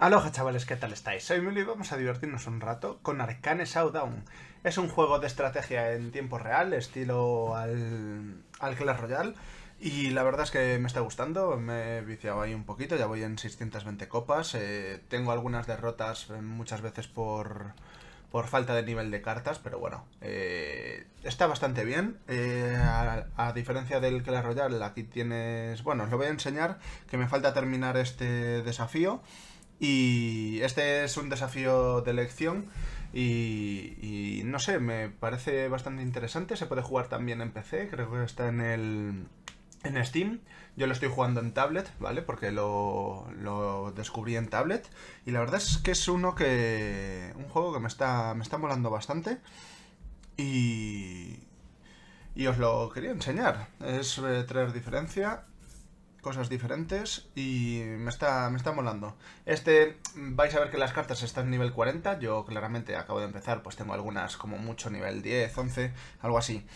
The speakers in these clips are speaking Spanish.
Aloha chavales, ¿qué tal estáis? Soy Mili y vamos a divertirnos un rato con Arcane Showdown. Es un juego de estrategia en tiempo real, estilo al, al Clash Royale. Y la verdad es que me está gustando, me he viciado ahí un poquito, ya voy en 620 copas. Eh, tengo algunas derrotas eh, muchas veces por, por falta de nivel de cartas, pero bueno, eh, está bastante bien. a, a, diferencia del Clash Royale, aquí tienes... Bueno, os lo voy a enseñar, que me falta terminar este desafío. Y este es un desafío de elección y, no sé, me parece bastante interesante. Se puede jugar también en PC, creo que está en el... En Steam, yo lo estoy jugando en tablet, ¿vale? Porque lo, lo descubrí en tablet. Y la verdad es que es uno que. un juego que me está. me está molando bastante. Y. Y os lo quería enseñar. Es eh, traer diferencia cosas diferentes y me está, me está molando. Este, vais a ver que las cartas están nivel 40, yo claramente acabo de empezar, pues tengo algunas como mucho nivel 10, 11, algo así.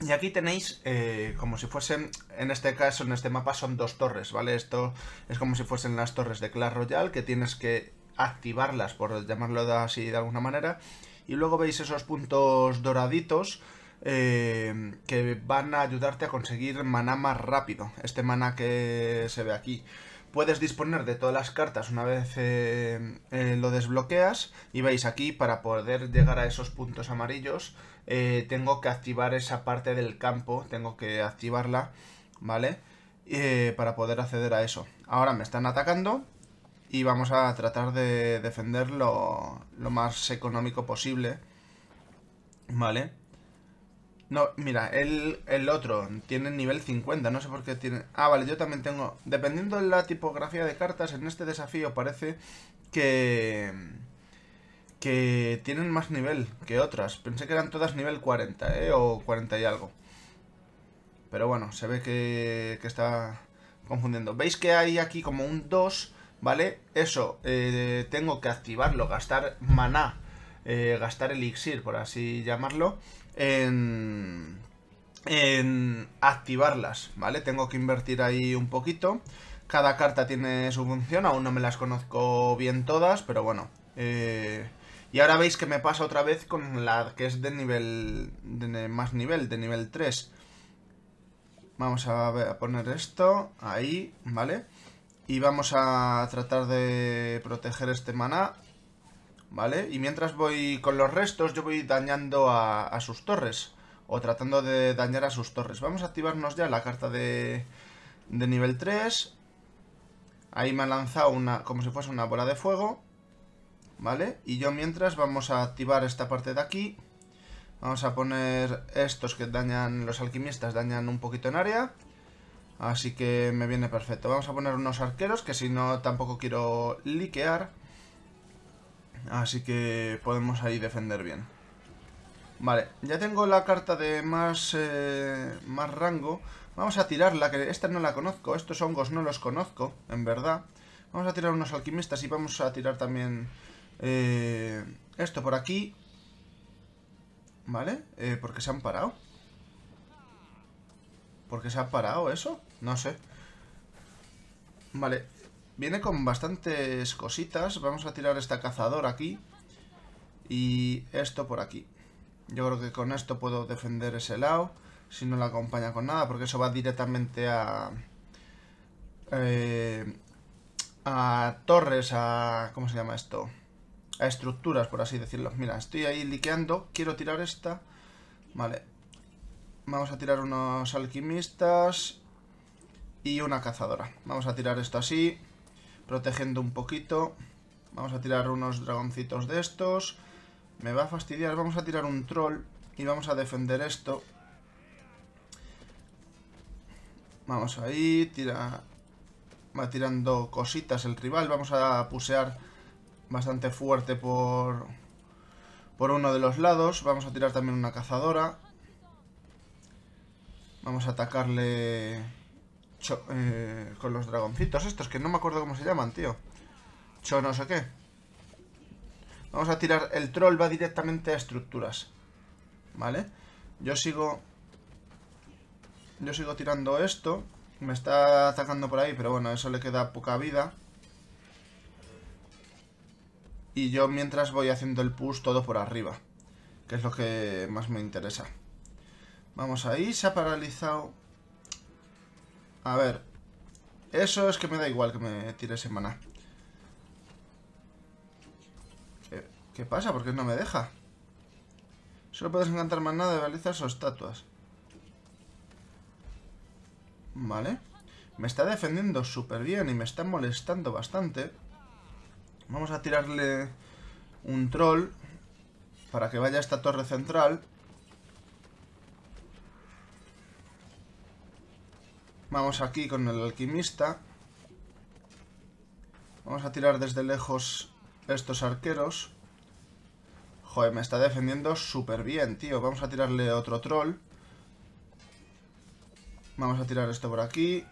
Y aquí tenéis eh, como si fuesen, en este caso, en este mapa son dos torres, ¿vale? Esto es como si fuesen las torres de Clash Royale que tienes que activarlas, por llamarlo así de alguna manera. Y luego veis esos puntos doraditos eh, que van a ayudarte a conseguir maná más rápido, este maná que se ve aquí. Puedes disponer de todas las cartas una vez eh, eh, lo desbloqueas y veis aquí para poder llegar a esos puntos amarillos tengo que activar esa parte del campo, tengo que activarla, ¿vale? para poder acceder a eso. Ahora me están atacando y vamos a tratar de defenderlo lo, lo más económico posible, ¿vale? No, mira, el, otro tiene nivel 50, no sé por qué tiene... Ah, vale, yo también tengo... Dependiendo de la tipografía de cartas, en este desafío parece que... Que tienen más nivel que otras. Pensé que eran todas nivel 40, ¿eh? O 40 y algo. Pero bueno, se ve que, que está confundiendo. ¿Veis que hay aquí como un 2, ¿vale? Eso, eh, tengo que activarlo, gastar maná eh, gastar elixir, por así llamarlo, en, en activarlas, ¿vale? Tengo que invertir ahí un poquito. Cada carta tiene su función, aún no me las conozco bien todas, pero bueno. Eh, y ahora veis que me pasa otra vez con la que es de nivel... De más nivel, de nivel 3. Vamos a, a poner esto ahí, ¿vale? Y vamos a tratar de proteger este maná ¿vale? Y mientras voy con los restos, yo voy dañando a, sus torres. O tratando de dañar a sus torres. Vamos a activarnos ya la carta de, de nivel 3. Ahí me ha lanzado una, como si fuese una bola de fuego. ¿Vale? Y yo mientras vamos a activar esta parte de aquí. Vamos a poner estos que dañan, los alquimistas dañan un poquito en área. Así que me viene perfecto. Vamos a poner unos arqueros que si no tampoco quiero liquear. Así que podemos ahí defender bien. Vale, ya tengo la carta de más, eh, más rango. Vamos a tirarla, que esta no la conozco. Estos hongos no los conozco, en verdad. Vamos a tirar unos alquimistas y vamos a tirar también eh, esto por aquí. ¿Vale? Eh, porque se han parado. ¿Por qué se ha parado eso? No sé. Vale, Viene con bastantes cositas. Vamos a tirar esta cazadora aquí. Y esto por aquí. Yo creo que con esto puedo defender ese lado. Si no la acompaña con nada. Porque eso va directamente a... Eh, a torres, a... ¿Cómo se llama esto? A estructuras, por así decirlo. Mira, estoy ahí liqueando. Quiero tirar esta. Vale. Vamos a tirar unos alquimistas. Y una cazadora. Vamos a tirar esto así protegiendo un poquito. Vamos a tirar unos dragoncitos de estos. Me va a fastidiar. Vamos a tirar un troll y vamos a defender esto. Vamos ahí, tira... Va tirando cositas el rival. Vamos a pusear bastante fuerte por... Por uno de los lados. Vamos a tirar también una cazadora. Vamos a atacarle eh, con los dragoncitos estos, que no me acuerdo cómo se llaman, tío. yo no sé qué. Vamos a tirar... El troll va directamente a estructuras. ¿Vale? Yo sigo... Yo sigo tirando esto. Me está atacando por ahí, pero bueno, eso le queda poca vida. Y yo mientras voy haciendo el push todo por arriba. Que es lo que más me interesa. Vamos ahí, se ha paralizado a ver. Eso es que me da igual que me tire semana. Eh, ¿Qué, pasa? ¿Por qué no me deja? Solo puedes encantar maná de balizas o estatuas. Vale. Me está defendiendo súper bien y me está molestando bastante. Vamos a tirarle un troll para que vaya a esta torre central. Vamos aquí con el alquimista. Vamos a tirar desde lejos estos arqueros. Joder, me está defendiendo súper bien, tío. Vamos a tirarle otro troll. Vamos a tirar esto por aquí.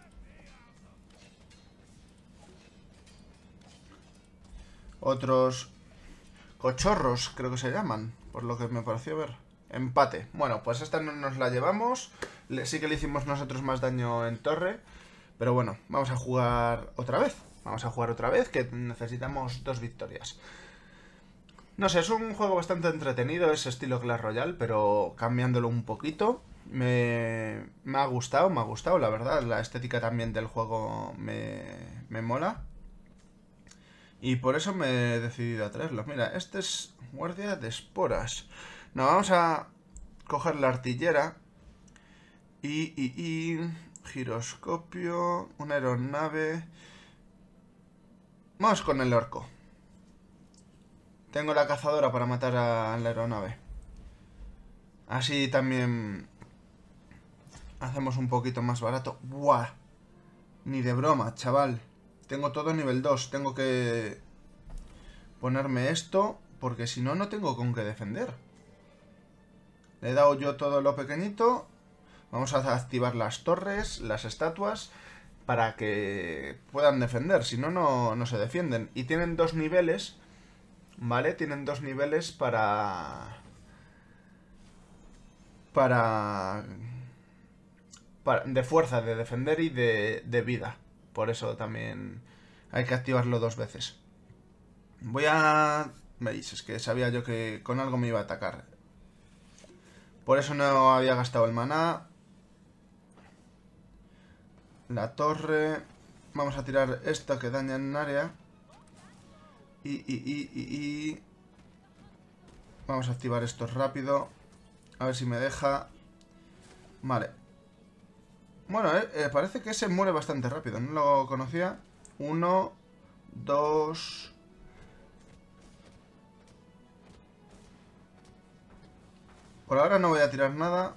Otros cochorros, creo que se llaman, por lo que me pareció ver. Empate. Bueno, pues esta no nos la llevamos sí que le hicimos nosotros más daño en torre. Pero bueno, vamos a jugar otra vez. Vamos a jugar otra vez, que necesitamos dos victorias. No sé, es un juego bastante entretenido, es estilo Clash Royale, pero cambiándolo un poquito. Me, me, ha gustado, me ha gustado, la verdad. La estética también del juego me, me mola. Y por eso me he decidido a traerlo. Mira, este es guardia de esporas. No, vamos a coger la artillera. Y, y, y, giroscopio, una aeronave. Vamos con el orco. Tengo la cazadora para matar a la aeronave. Así también hacemos un poquito más barato. ¡Buah! Ni de broma, chaval. Tengo todo nivel 2. Tengo que ponerme esto porque si no, no tengo con qué defender. Le he dado yo todo lo pequeñito Vamos a activar las torres, las estatuas, para que puedan defender. Si no, no, se defienden. Y tienen dos niveles, ¿vale? Tienen dos niveles para... Para... de fuerza, de defender y de, de vida. Por eso también hay que activarlo dos veces. Voy a... Me Es que sabía yo que con algo me iba a atacar. Por eso no había gastado el maná. La torre. Vamos a tirar esto que daña en área. Y, y, y, y, y... Vamos a activar esto rápido. A ver si me deja. Vale. Bueno, eh, eh, parece que se muere bastante rápido. No lo conocía. Uno, dos... Por ahora no voy a tirar nada.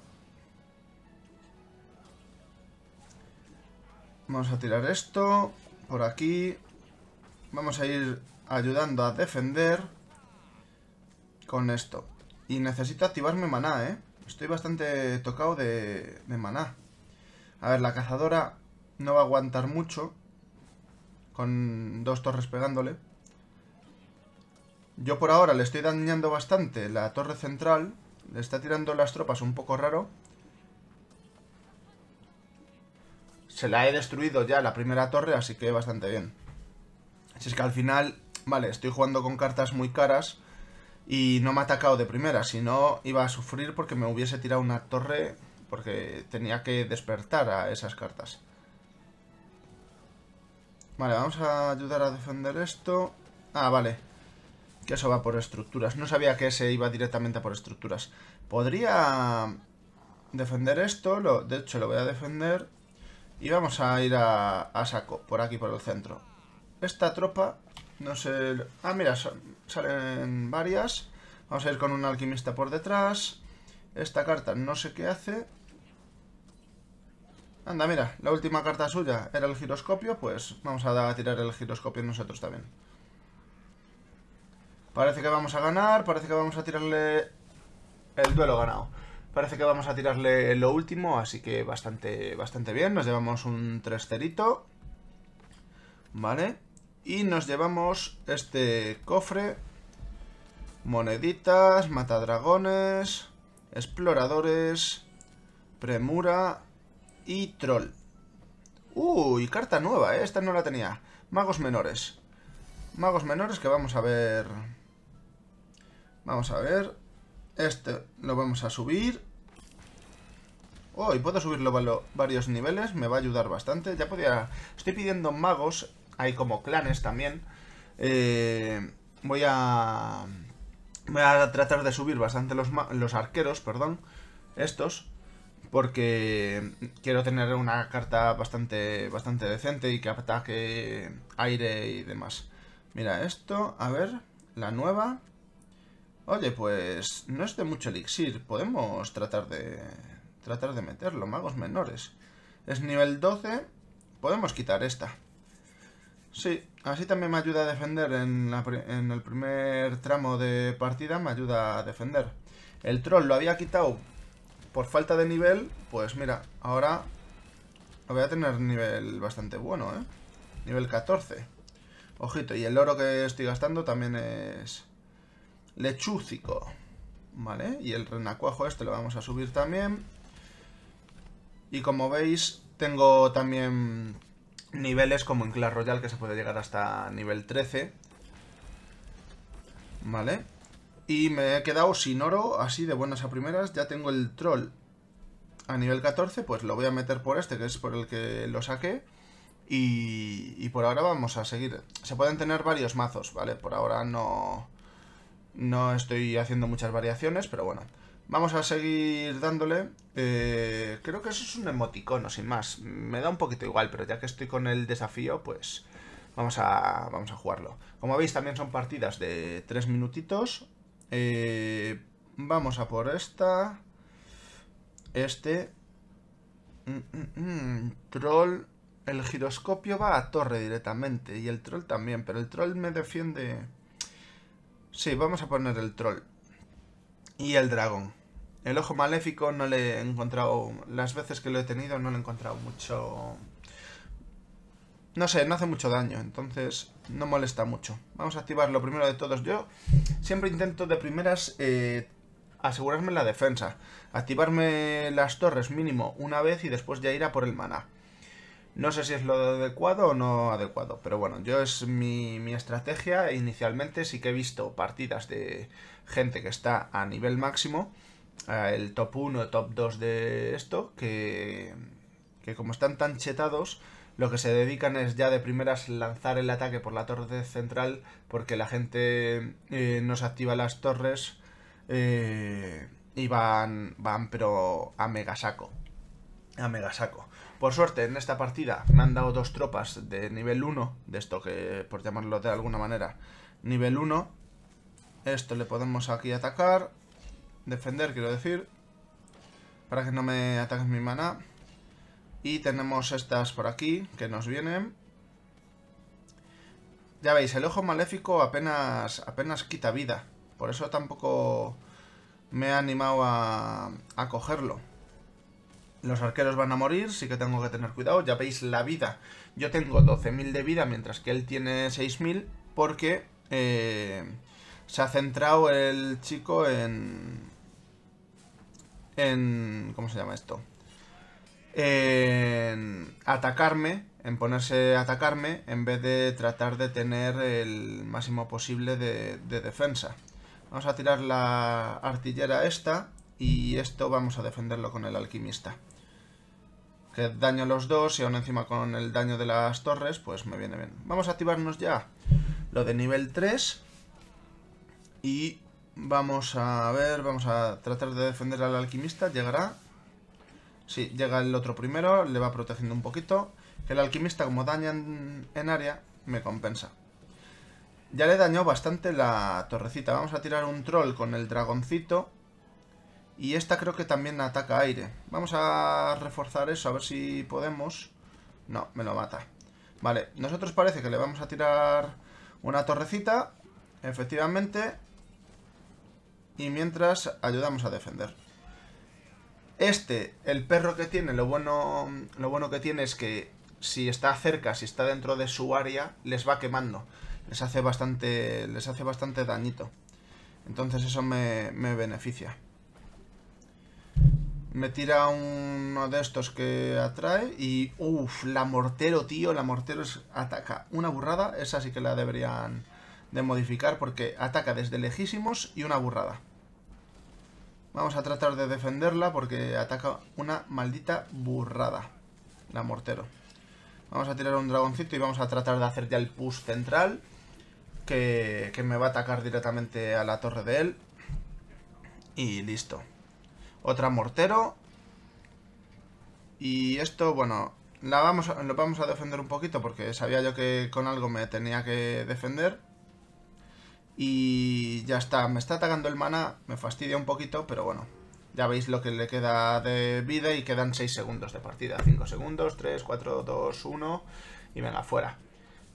Vamos a tirar esto por aquí. Vamos a ir ayudando a defender con esto. Y necesito activarme maná, ¿eh? Estoy bastante tocado de, de maná. A ver, la cazadora no va a aguantar mucho con dos torres pegándole. Yo por ahora le estoy dañando bastante la torre central. Le está tirando las tropas un poco raro. Se la he destruido ya la primera torre, así que bastante bien. Así es que al final, vale, estoy jugando con cartas muy caras y no me ha atacado de primera, si no iba a sufrir porque me hubiese tirado una torre porque tenía que despertar a esas cartas. Vale, vamos a ayudar a defender esto. Ah, vale. Que eso va por estructuras. No sabía que ese iba directamente por estructuras. Podría defender esto. Lo, de hecho, lo voy a defender. Y vamos a ir a, saco, por aquí, por el centro. Esta tropa, no sé... Ah, mira, salen varias. Vamos a ir con un alquimista por detrás. Esta carta no sé qué hace. Anda, mira, la última carta suya era el giroscopio, pues vamos a tirar el giroscopio nosotros también. Parece que vamos a ganar, parece que vamos a tirarle el duelo ganado. Parece que vamos a tirarle lo último, así que bastante, bastante bien. Nos llevamos un tresterito. Vale. Y nos llevamos este cofre. Moneditas, matadragones, exploradores, premura y troll. Uy, carta nueva, ¿eh? esta no la tenía. Magos menores. Magos menores que vamos a ver... Vamos a ver. Este lo vamos a subir. Oh, y puedo subirlo varios niveles, me va a ayudar bastante. Ya podía... Estoy pidiendo magos, hay como clanes también. Eh, voy a... Voy a tratar de subir bastante los, arqueros, perdón, estos, porque quiero tener una carta bastante, bastante decente y que ataque aire y demás. Mira esto, a ver, la nueva, Oye, pues no es de mucho elixir. Podemos tratar de... Tratar de meterlo. Magos menores. Es nivel 12. Podemos quitar esta. Sí, así también me ayuda a defender en, en el primer tramo de partida. Me ayuda a defender. El troll lo había quitado por falta de nivel. Pues mira, ahora voy a tener nivel bastante bueno, ¿eh? Nivel 14. Ojito, y el oro que estoy gastando también es lechúcico. ¿Vale? Y el renacuajo este lo vamos a subir también. Y como veis, tengo también niveles como en Clash Royale que se puede llegar hasta nivel 13. ¿Vale? Y me he quedado sin oro, así de buenas a primeras. Ya tengo el troll a nivel 14, pues lo voy a meter por este, que es por el que lo saqué. Y, y por ahora vamos a seguir. Se pueden tener varios mazos, ¿vale? Por ahora no no estoy haciendo muchas variaciones, pero bueno. Vamos a seguir dándole. Eh, creo que eso es un emoticono, sin más. Me da un poquito igual, pero ya que estoy con el desafío, pues vamos a, vamos a jugarlo. Como veis, también son partidas de 3 minutitos. Eh, vamos a por esta. Este. Mm, mm, mm. Troll. El giroscopio va a torre directamente. Y el troll también, pero el troll me defiende... Sí, vamos a poner el troll. Y el dragón. El ojo maléfico no le he encontrado... Las veces que lo he tenido no le he encontrado mucho... No sé, no hace mucho daño, entonces no molesta mucho. Vamos a activar lo primero de todos. Yo siempre intento de primeras eh, asegurarme la defensa. Activarme las torres mínimo una vez y después ya ir a por el maná. No sé si es lo adecuado o no adecuado, pero bueno, yo es mi, estrategia. Inicialmente sí que he visto partidas de gente que está a nivel máximo, eh, el top 1, top 2 de esto, que, que como están tan chetados, lo que se dedican es ya de primeras lanzar el ataque por la torre central porque la gente eh, no se activa las torres eh, y van, van pero a mega saco. A mega saco. Por suerte, en esta partida me han dado dos tropas de nivel 1, de esto que, por llamarlo de alguna manera, nivel 1. Esto le podemos aquí atacar, defender, quiero decir, para que no me ataquen mi mana. Y tenemos estas por aquí, que nos vienen. Ya veis, el ojo maléfico apenas, apenas quita vida. Por eso tampoco me ha animado a cogerlo. Los arqueros van a morir, sí que tengo que tener cuidado. Ya veis la vida. Yo tengo 12.000 de vida, mientras que él tiene 6.000, porque eh, se ha centrado el chico en... En... ¿Cómo se llama esto? En atacarme, en ponerse a atacarme, en vez de tratar de tener el máximo posible de, de defensa. Vamos a tirar la artillera esta y esto vamos a defenderlo con el alquimista que daño los dos y aún encima con el daño de las torres, pues me viene bien. Vamos a activarnos ya lo de nivel 3 y vamos a ver, vamos a tratar de defender al alquimista, llegará. Sí, llega el otro primero, le va protegiendo un poquito, que el alquimista como daña en, en área me compensa. Ya le dañó bastante la torrecita, vamos a tirar un troll con el dragoncito y esta creo que también ataca aire. Vamos a reforzar eso, a ver si podemos. No, me lo mata. Vale, nosotros parece que le vamos a tirar una torrecita. Efectivamente. Y mientras ayudamos a defender. Este, el perro que tiene, lo bueno, lo bueno que tiene es que si está cerca, si está dentro de su área, les va quemando. Les hace bastante, les hace bastante dañito. Entonces eso me beneficia. Me tira uno de estos que atrae y... Uf, la mortero, tío, la mortero ataca una burrada. Esa sí que la deberían de modificar porque ataca desde lejísimos y una burrada. Vamos a tratar de defenderla porque ataca una maldita burrada. La mortero. Vamos a tirar un dragoncito y vamos a tratar de hacer ya el push central. Que, que me va a atacar directamente a la torre de él. Y listo. Otra mortero. Y esto, bueno, la vamos lo vamos a defender un poquito porque sabía yo que con algo me tenía que defender. Y ya está, me está atacando el mana, me fastidia un poquito, pero bueno. Ya veis lo que le queda de vida y quedan 6 segundos de partida. 5 segundos, 3, 4, 2, 1 y venga, fuera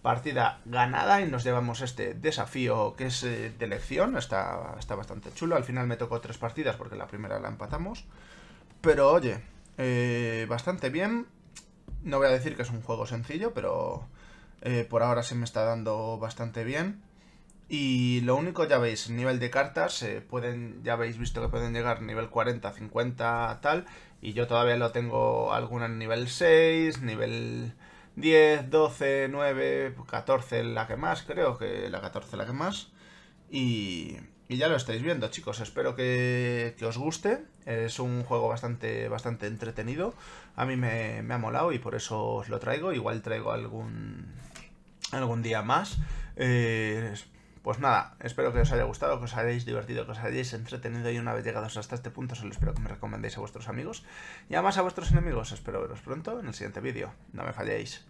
partida ganada y nos llevamos este desafío que es eh, de elección, está, está bastante chulo. Al final me tocó tres partidas porque la primera la empatamos. Pero oye, eh, bastante bien. No voy a decir que es un juego sencillo, pero eh, por ahora se me está dando bastante bien. Y lo único, ya veis, nivel de cartas, pueden, ya habéis visto que pueden llegar nivel 40, 50, tal. Y yo todavía lo tengo alguna en nivel 6, nivel 10, 12, 9, 14 la que más, creo que la 14 la que más. Y, y ya lo estáis viendo, chicos. Espero que, os guste. Es un juego bastante, bastante entretenido. A mí me, ha molado y por eso os lo traigo. Igual traigo algún, algún día más. Eh, pues nada, espero que os haya gustado, que os hayáis divertido, que os hayáis entretenido y una vez llegados hasta este punto solo espero que me recomendéis a vuestros amigos y además a vuestros enemigos. Espero veros pronto en el siguiente vídeo. No me falléis.